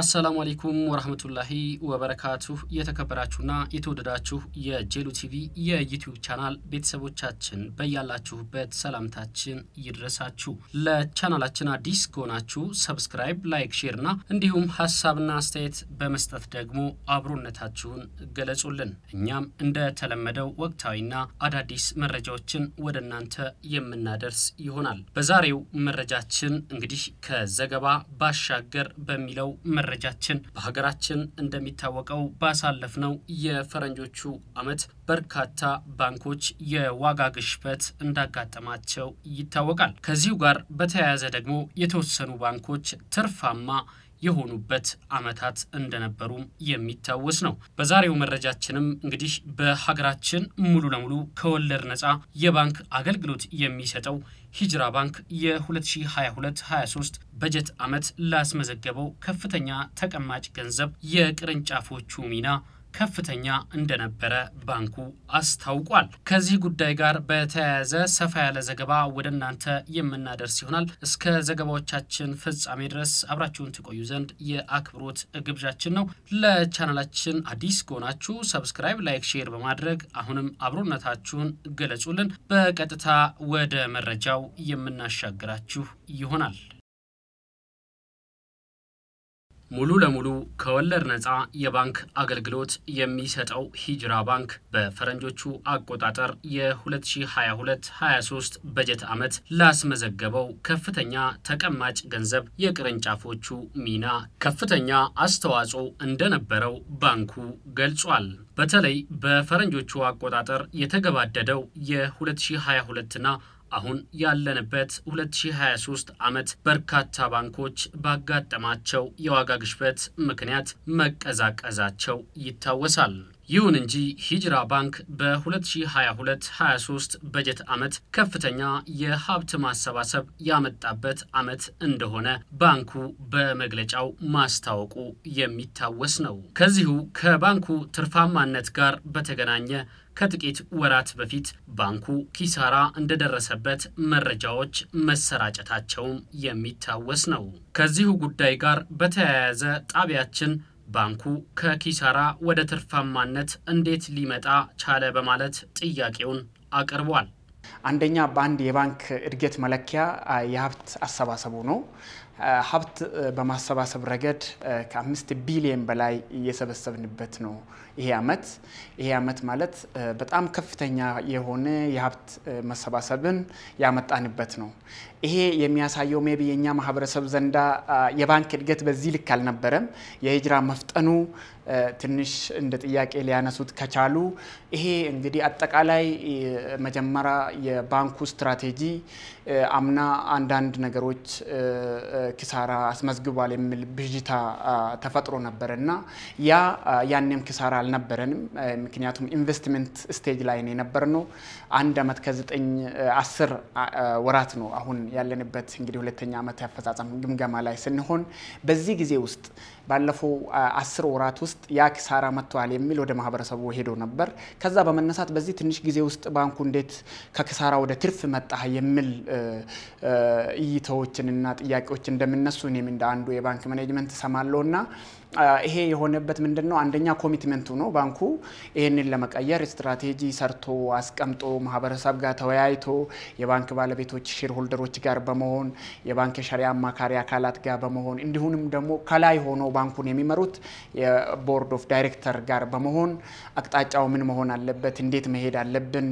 አሰላሙ አሌይኩም ወረህመቱላሂ ወበረካቱሁ። የተከበራችሁና የተወደዳችሁ የጄሉ ቲቪ የዩቲዩብ ቻናል ቤተሰቦቻችን በያላችሁበት ሰላምታችን ይድረሳችሁ። ለቻናላችን አዲስ ከሆናችሁ ሰብስክራይብ፣ ላይክ፣ ሼር ና እንዲሁም ሀሳብና አስተያየት በመስጠት ደግሞ አብሮነታችሁን ገለጹልን። እኛም እንደተለመደው ወቅታዊና አዳዲስ መረጃዎችን ወደ እናንተ የምናደርስ ይሆናል። በዛሬው መረጃችን እንግዲህ ከዘገባ ባሻገር በሚለው መረጃችን በሀገራችን እንደሚታወቀው ባሳለፍነው የፈረንጆቹ ዓመት በርካታ ባንኮች የዋጋ ግሽበት እንዳጋጠማቸው ይታወቃል። ከዚሁ ጋር በተያያዘ ደግሞ የተወሰኑ ባንኮች ትርፋማ የሆኑበት ዓመታት እንደነበሩም የሚታወስ ነው። በዛሬው መረጃችንም እንግዲህ በሀገራችን ሙሉ ለሙሉ ከወለድ ነፃ የባንክ አገልግሎት የሚሰጠው ሂጅራ ባንክ የ2022/23 በጀት ዓመት ላስመዘገበው ከፍተኛ ተቀማጭ ገንዘብ የቅርንጫፎቹ ሚና ከፍተኛ እንደነበረ ባንኩ አስታውቋል። ከዚህ ጉዳይ ጋር በተያያዘ ሰፋ ያለ ዘገባ ወደ እናንተ የምናደርስ ይሆናል። እስከ ዘገባዎቻችን ፍጻሜ ድረስ አብራችሁን ትቆዩ ዘንድ የአክብሮት ግብዣችን ነው። ለቻናላችን አዲስ ከሆናችሁ ሰብስክራይብ፣ ላይክ፣ ሼር በማድረግ አሁንም አብሮነታችሁን ገለጹልን። በቀጥታ ወደ መረጃው የምናሻግራችሁ ይሆናል። ሙሉ ለሙሉ ከወለድ ነፃ የባንክ አገልግሎት የሚሰጠው ሂጅራ ባንክ በፈረንጆቹ አቆጣጠር የ2022-23 በጀት ዓመት ላስመዘገበው ከፍተኛ ተቀማጭ ገንዘብ የቅርንጫፎቹ ሚና ከፍተኛ አስተዋጽኦ እንደነበረው ባንኩ ገልጿል። በተለይ በፈረንጆቹ አቆጣጠር የተገባደደው የ2022ና አሁን ያለንበት 2023 ዓመት በርካታ ባንኮች ባጋጠማቸው የዋጋ ግሽበት ምክንያት መቀዛቀዛቸው ይታወሳል። ይሁን እንጂ ሂጅራ ባንክ በ2022-23 በጀት ዓመት ከፍተኛ የሀብት ማሰባሰብ ያመጣበት ዓመት እንደሆነ ባንኩ በመግለጫው ማስታወቁ የሚታወስ ነው። ከዚሁ ከባንኩ ትርፋማነት ጋር በተገናኘ ከጥቂት ወራት በፊት ባንኩ ኪሳራ እንደደረሰበት መረጃዎች መሰራጨታቸውም የሚታወስ ነው። ከዚሁ ጉዳይ ጋር በተያያዘ ጣቢያችን ባንኩ ከኪሳራ ወደ ትርፋማነት እንዴት ሊመጣ ቻለ በማለት ጥያቄውን አቅርቧል። አንደኛ በአንድ የባንክ እድገት መለኪያ የሀብት አሰባሰቡ ነው። ሀብት በማሰባሰብ ረገድ ከአምስት ቢሊየን በላይ እየሰበሰብንበት ነው ይሄ አመት ይሄ አመት ማለት በጣም ከፍተኛ የሆነ የሀብት መሰባሰብን ያመጣንበት ነው። ይሄ የሚያሳየው ሜቢ የእኛ ማህበረሰብ ዘንዳ የባንክ እድገት በዚህ ልክ አልነበረም። የሂጅራ መፍጠኑ ትንሽ እንደ ጥያቄ ሊያነሱት ከቻሉ ይሄ እንግዲህ አጠቃላይ መጀመሪያ የባንኩ ስትራቴጂ አምና አንዳንድ ነገሮች ኪሳራ አስመዝግቧል የሚል ብዥታ ተፈጥሮ ነበረ እና ያ ያኔም ኪሳራ አልነበረንም። ምክንያቱም ኢንቨስትመንት ስቴጅ ላይ ነው ነው። አንድ አመት ከዘጠኝ አስር ወራት ነው አሁን ያለንበት እንግዲህ ሁለተኛ አመት ያፈጻጸም ግምገማ ላይ ስንሆን በዚህ ጊዜ ውስጥ ባለፈው አስር ወራት ውስጥ ያ ኪሳራ መጥተዋል የሚል ወደ ማህበረሰቡ ሄዶ ነበር። ከዛ በመነሳት በዚህ ትንሽ ጊዜ ውስጥ ባንኩ እንዴት ከኪሳራ ወደ ትርፍ መጣ የሚል እይታዎችንና ጥያቄዎች እንደሚነሱ እኔም እንደ አንዱ የባንክ ማኔጅመንት ሰማለሁና ይሄ የሆነበት ምንድን ነው? አንደኛ ኮሚትመንቱ ነው። ባንኩ ይህንን ለመቀየር ስትራቴጂ ሰርቶ አስቀምጦ ማህበረሰብ ጋር ተወያይቶ የባንክ ባለቤቶች ሼር ሆልደሮች ጋር በመሆን የባንክ የሸሪያ አማካሪ አካላት ጋር በመሆን እንዲሁም ደግሞ ከላይ ሆኖ ባንኩን የሚመሩት የቦርድ ኦፍ ዳይሬክተር ጋር በመሆን አቅጣጫው ምን መሆን አለበት፣ እንዴት መሄድ አለብን፣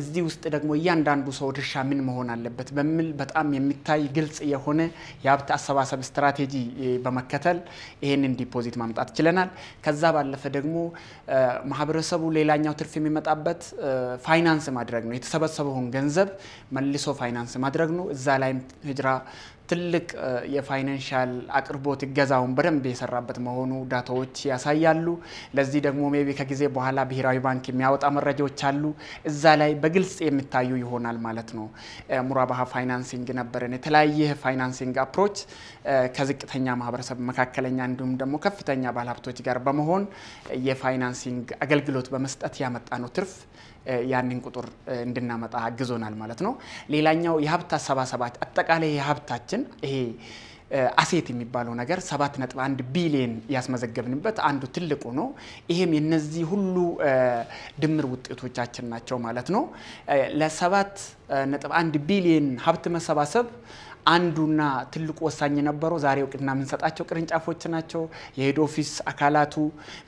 እዚህ ውስጥ ደግሞ እያንዳንዱ ሰው ድርሻ ምን መሆን አለበት በሚል በጣም የሚታይ ግልጽ የሆነ የሀብት አሰባሰብ ስትራቴጂ በመከተል ይህንን ዲፖ ዲፖዚት ማምጣት ችለናል። ከዛ ባለፈ ደግሞ ማህበረሰቡ ሌላኛው ትርፍ የሚመጣበት ፋይናንስ ማድረግ ነው። የተሰበሰበውን ገንዘብ መልሶ ፋይናንስ ማድረግ ነው። እዛ ላይም ሂጅራ ትልቅ የፋይናንሻል አቅርቦት እገዛውን በደንብ የሰራበት መሆኑ ዳታዎች ያሳያሉ። ለዚህ ደግሞ ሜቢ ከጊዜ በኋላ ብሔራዊ ባንክ የሚያወጣ መረጃዎች አሉ። እዛ ላይ በግልጽ የሚታዩ ይሆናል ማለት ነው። ሙራባሀ ፋይናንሲንግ ነበረን። የተለያየ ፋይናንሲንግ አፕሮች ከዝቅተኛ ማህበረሰብ፣ መካከለኛ እንዲሁም ደግሞ ከፍተኛ ባለሀብቶች ጋር በመሆን የፋይናንሲንግ አገልግሎት በመስጠት ያመጣ ነው ትርፍ ያንን ቁጥር እንድናመጣ አግዞናል ማለት ነው። ሌላኛው የሀብት አሰባሰባት አጠቃላይ የሀብታችን ይሄ አሴት የሚባለው ነገር 7.1 ቢሊየን ያስመዘገብንበት አንዱ ትልቁ ነው። ይሄም የነዚህ ሁሉ ድምር ውጤቶቻችን ናቸው ማለት ነው። ለ7.1 ቢሊየን ሀብት መሰባሰብ አንዱና ትልቁ ወሳኝ የነበረው ዛሬ እውቅና የምንሰጣቸው ቅርንጫፎች ናቸው። የሄድ ኦፊስ አካላቱ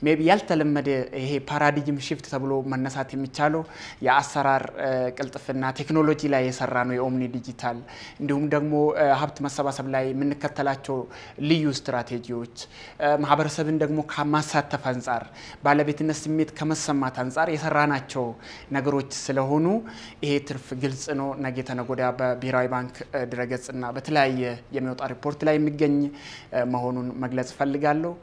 ሜቢ ያልተለመደ ይሄ ፓራዲግም ሽፍት ተብሎ መነሳት የሚቻለው የአሰራር ቅልጥፍና ቴክኖሎጂ ላይ የሰራ ነው የኦምኒ ዲጂታል። እንዲሁም ደግሞ ሀብት መሰባሰብ ላይ የምንከተላቸው ልዩ ስትራቴጂዎች ማህበረሰብን ደግሞ ከማሳተፍ አንጻር ባለቤትነት ስሜት ከመሰማት አንጻር የሰራናቸው ነገሮች ስለሆኑ ይሄ ትርፍ ግልጽ ነው። ነገ ተነገ ወዲያ በብሔራዊ ባንክ ድረገጽና በተለያየ የሚወጣ ሪፖርት ላይ የሚገኝ መሆኑን መግለጽ እፈልጋለሁ።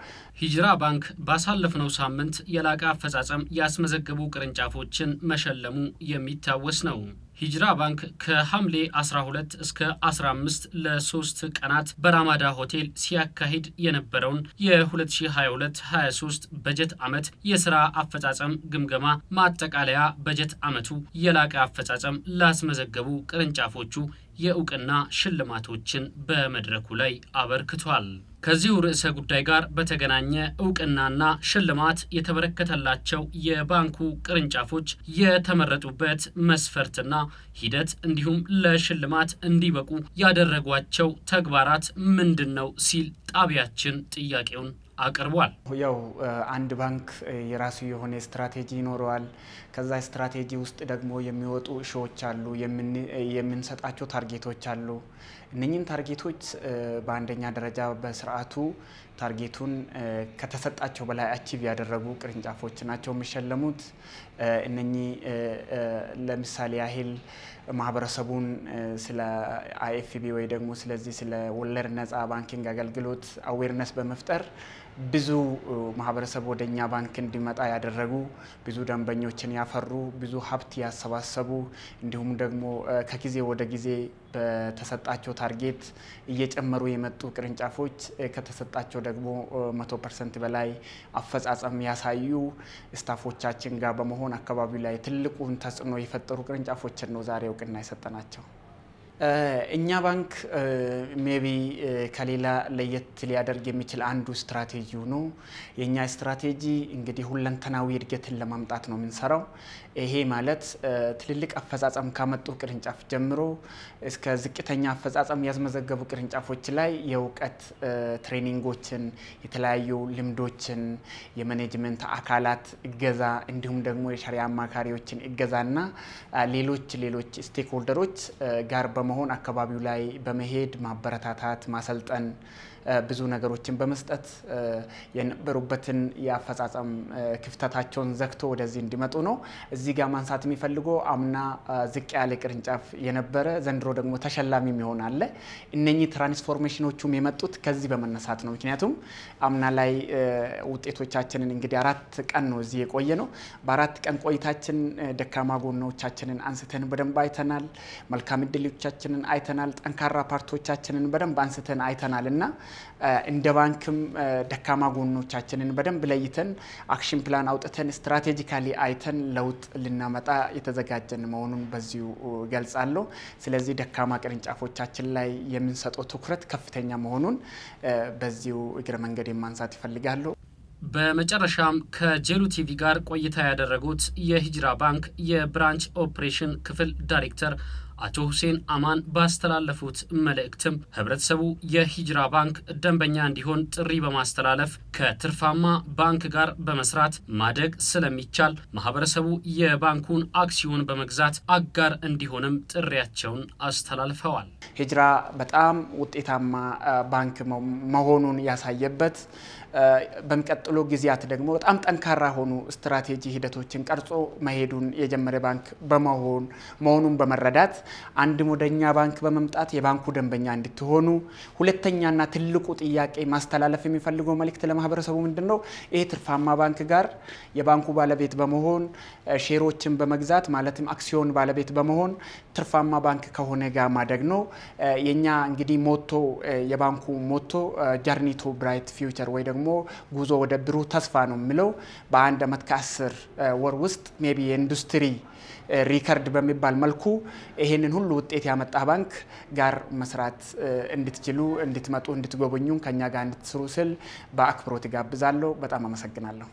ሂጅራ ባንክ ባሳለፍነው ሳምንት የላቀ አፈጻጸም ያስመዘገቡ ቅርንጫፎችን መሸለሙ የሚታወስ ነው። ሂጅራ ባንክ ከሐምሌ 12 እስከ 15 ለሶስት ቀናት በራማዳ ሆቴል ሲያካሂድ የነበረውን የ2022-23 በጀት ዓመት የሥራ አፈጻጸም ግምገማ ማጠቃለያ በጀት ዓመቱ የላቀ አፈጻጸም ላስመዘገቡ ቅርንጫፎቹ የእውቅና ሽልማቶችን በመድረኩ ላይ አበርክቷል። ከዚሁ ርዕሰ ጉዳይ ጋር በተገናኘ እውቅናና ሽልማት የተበረከተላቸው የባንኩ ቅርንጫፎች የተመረጡበት መስፈርትና ሂደት እንዲሁም ለሽልማት እንዲበቁ ያደረጓቸው ተግባራት ምንድን ነው ሲል ጣቢያችን ጥያቄውን አቅርቧል። ያው አንድ ባንክ የራሱ የሆነ ስትራቴጂ ይኖረዋል። ከዛ ስትራቴጂ ውስጥ ደግሞ የሚወጡ እሾዎች አሉ፣ የምንሰጣቸው ታርጌቶች አሉ። እነኚህን ታርጌቶች በአንደኛ ደረጃ በስርዓቱ ታርጌቱን ከተሰጣቸው በላይ አቺቭ ያደረጉ ቅርንጫፎች ናቸው የሚሸለሙት። እነኚህ ለምሳሌ ያህል ማህበረሰቡን ስለ አይኤፍቢ ወይ ደግሞ ስለዚህ ስለ ወለድ ነፃ ባንኪንግ አገልግሎት አዌርነስ በመፍጠር ብዙ ማህበረሰብ ወደ እኛ ባንክ እንዲመጣ ያደረጉ ብዙ ደንበኞችን ያፈሩ ብዙ ሀብት ያሰባሰቡ እንዲሁም ደግሞ ከጊዜ ወደ ጊዜ በተሰጣቸው ታርጌት እየጨመሩ የመጡ ቅርንጫፎች ከተሰጣቸው ደግሞ መቶ ፐርሰንት በላይ አፈጻጸም ያሳዩ ስታፎቻችን ጋር በመሆን አካባቢው ላይ ትልቁን ተጽዕኖ የፈጠሩ ቅርንጫፎችን ነው ዛሬ እውቅና የሰጠናቸው። እኛ ባንክ ሜቢ ከሌላ ለየት ሊያደርግ የሚችል አንዱ ስትራቴጂው ነው። የእኛ ስትራቴጂ እንግዲህ ሁለንተናዊ እድገትን ለማምጣት ነው የምንሰራው። ይሄ ማለት ትልልቅ አፈጻጸም ካመጡ ቅርንጫፍ ጀምሮ እስከ ዝቅተኛ አፈጻጸም ያስመዘገቡ ቅርንጫፎች ላይ የእውቀት ትሬኒንጎችን፣ የተለያዩ ልምዶችን፣ የመኔጅመንት አካላት እገዛ እንዲሁም ደግሞ የሸሪያ አማካሪዎችን እገዛና ሌሎች ሌሎች ስቴክሆልደሮች ጋር በ በመሆን አካባቢው ላይ በመሄድ ማበረታታት ማሰልጠን ብዙ ነገሮችን በመስጠት የነበሩበትን የአፈጻጸም ክፍተታቸውን ዘግቶ ወደዚህ እንዲመጡ ነው። እዚህ ጋር ማንሳት የሚፈልገው አምና ዝቅ ያለ ቅርንጫፍ የነበረ ዘንድሮ ደግሞ ተሸላሚ የሚሆን አለ። እነኚህ ትራንስፎርሜሽኖቹም የመጡት ከዚህ በመነሳት ነው። ምክንያቱም አምና ላይ ውጤቶቻችንን እንግዲህ አራት ቀን ነው እዚህ የቆየ ነው። በአራት ቀን ቆይታችን ደካማ ጎናዎቻችንን አንስተን በደንብ አይተናል። መልካም እድሎቻችንን አይተናል። ጠንካራ ፓርቶቻችንን በደንብ አንስተን አይተናል እና እንደ ባንክም ደካማ ጎኖቻችንን በደንብ ለይተን አክሽን ፕላን አውጥተን ስትራቴጂካሊ አይተን ለውጥ ልናመጣ የተዘጋጀን መሆኑን በዚሁ ገልጻለሁ። ስለዚህ ደካማ ቅርንጫፎቻችን ላይ የምንሰጠው ትኩረት ከፍተኛ መሆኑን በዚሁ እግረ መንገድ ማንሳት ይፈልጋለሁ። በመጨረሻም ከጄሉ ቲቪ ጋር ቆይታ ያደረጉት የሂጅራ ባንክ የብራንች ኦፕሬሽን ክፍል ዳይሬክተር አቶ ሁሴን አማን ባስተላለፉት መልእክትም ህብረተሰቡ የሂጅራ ባንክ ደንበኛ እንዲሆን ጥሪ በማስተላለፍ ከትርፋማ ባንክ ጋር በመስራት ማደግ ስለሚቻል ማህበረሰቡ የባንኩን አክሲዮን በመግዛት አጋር እንዲሆንም ጥሪያቸውን አስተላልፈዋል። ሂጅራ በጣም ውጤታማ ባንክ መሆኑን ያሳየበት በሚቀጥሉ ጊዜያት ደግሞ በጣም ጠንካራ ሆኑ ስትራቴጂ ሂደቶችን ቀርጾ መሄዱን የጀመረ ባንክ በመሆን መሆኑን በመረዳት አንድም ወደኛ ባንክ በመምጣት የባንኩ ደንበኛ እንድትሆኑ፣ ሁለተኛና ትልቁ ጥያቄ ማስተላለፍ የሚፈልገው መልእክት ለማህበረሰቡ ምንድን ነው? ይህ ትርፋማ ባንክ ጋር የባንኩ ባለቤት በመሆን ሼሮችን በመግዛት ማለትም አክሲዮን ባለቤት በመሆን ትርፋማ ባንክ ከሆነ ጋር ማደግ ነው። የኛ እንግዲህ ሞቶ የባንኩ ሞቶ ጀርኒ ቱ ብራይት ፊውቸር ወይ ደግሞ ጉዞ ወደ ብሩህ ተስፋ ነው የሚለው በአንድ አመት ከአስር ወር ውስጥ ሜቢ የኢንዱስትሪ ሪከርድ በሚባል መልኩ ይሄ ይህንን ሁሉ ውጤት ያመጣ ባንክ ጋር መስራት እንድትችሉ እንድትመጡ፣ እንድትጎበኙ ከኛ ጋር እንድትስሩ ስል በአክብሮት ጋብዛለሁ። በጣም አመሰግናለሁ።